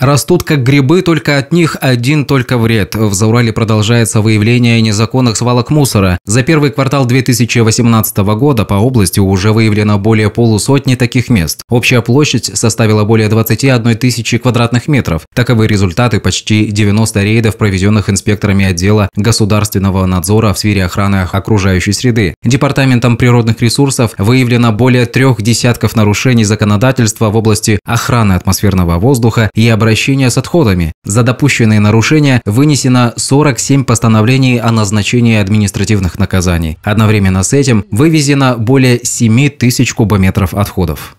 Растут как грибы, только от них один только вред. В Заурале продолжается выявление незаконных свалок мусора. За первый квартал 2018 года по области уже выявлено более полусотни таких мест. Общая площадь составила более 21 тысячи квадратных метров. Таковы результаты почти 90 рейдов, проведенных инспекторами отдела государственного надзора в сфере охраны окружающей среды. Департаментом природных ресурсов выявлено более трех десятков нарушений законодательства в области охраны атмосферного воздуха и обращения обращения с отходами. За допущенные нарушения вынесено 47 постановлений о назначении административных наказаний. Одновременно с этим вывезено более 7 тысяч кубометров отходов.